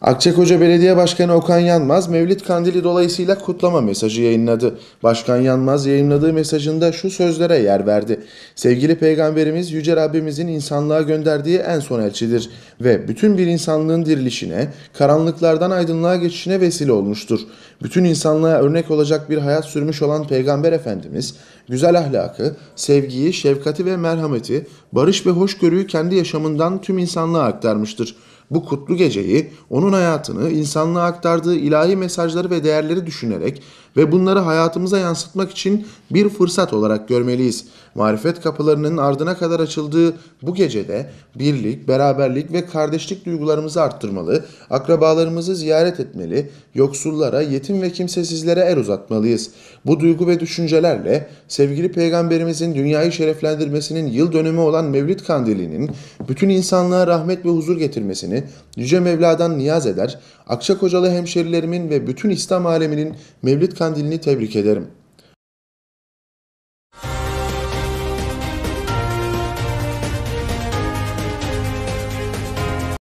Akçakoca Belediye Başkanı Okan Yanmaz, Mevlid Kandili dolayısıyla kutlama mesajı yayınladı. Başkan Yanmaz yayınladığı mesajında şu sözlere yer verdi. Sevgili Peygamberimiz Yüce Rabbimizin insanlığa gönderdiği en son elçidir ve bütün bir insanlığın dirilişine, karanlıklardan aydınlığa geçişine vesile olmuştur. Bütün insanlığa örnek olacak bir hayat sürmüş olan Peygamber Efendimiz, güzel ahlakı, sevgiyi, şefkati ve merhameti, barış ve hoşgörüyü kendi yaşamından tüm insanlığa aktarmıştır bu kutlu geceyi, onun hayatını, insanlığa aktardığı ilahi mesajları ve değerleri düşünerek ve bunları hayatımıza yansıtmak için bir fırsat olarak görmeliyiz. Marifet kapılarının ardına kadar açıldığı bu gecede birlik, beraberlik ve kardeşlik duygularımızı arttırmalı, akrabalarımızı ziyaret etmeli, yoksullara, yetim ve kimsesizlere el uzatmalıyız. Bu duygu ve düşüncelerle sevgili peygamberimizin dünyayı şereflendirmesinin yıl dönümü olan Mevlid Kandili'nin bütün insanlığa rahmet ve huzur getirmesini Rabbimi Yüce Mevla'dan niyaz eder, Akçakocalı hemşerilerimin ve bütün İslam aleminin Mevlid kandilini tebrik ederim.''